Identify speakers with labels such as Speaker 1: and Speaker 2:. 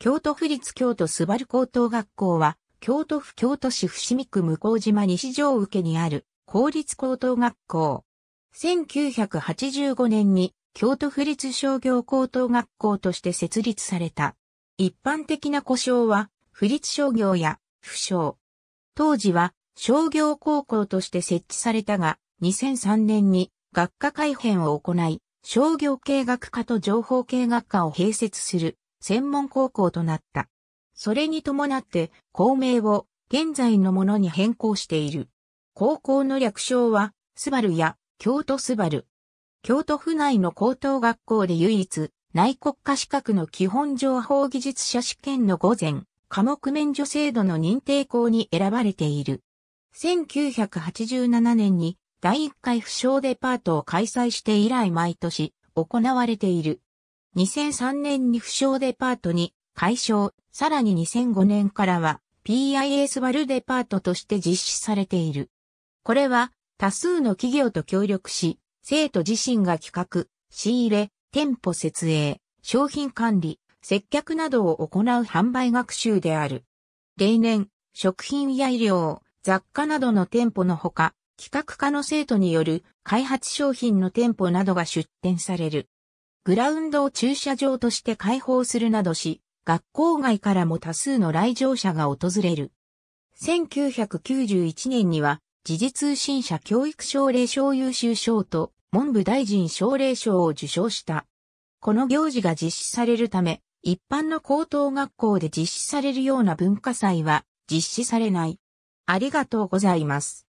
Speaker 1: 京都府立京都スバル高等学校は、
Speaker 2: 京都府京都市伏見区向島西条受けにある公立高等学校。1985年に京都府立商業高等学校として設立された。一般的な故障は、府立商業や府省。当時は商業高校として設置されたが、2003年に学科改編を行い、商業系学科と情報系学科を併設する専門高校となった。それに伴って校名を現在のものに変更している。高校の略称は、スバルや京都スバル。京都府内の高等学校で唯一、内国家資格の基本情報技術者試験の午前、科目免除制度の認定校に選ばれている。1987年に第1回不詳デパートを開催して以来毎年行われている。2003年に負傷デパートに解消、さらに2005年からは PIS バルデパートとして実施されている。これは多数の企業と協力し、生徒自身が企画、仕入れ、店舗設営、商品管理、接客などを行う販売学習である。例年、食品や医療、雑貨などの店舗のほか、企画家の生徒による開発商品の店舗などが出展される。グラウンドを駐車場として開放するなどし、学校外からも多数の来場者が訪れる。1991年には、時事通信社教育奨励賞優秀賞と文部大臣奨励賞を受賞した。この行事が実施されるため、一般の高等学校で実施されるような文化祭は
Speaker 1: 実施されない。ありがとうございます。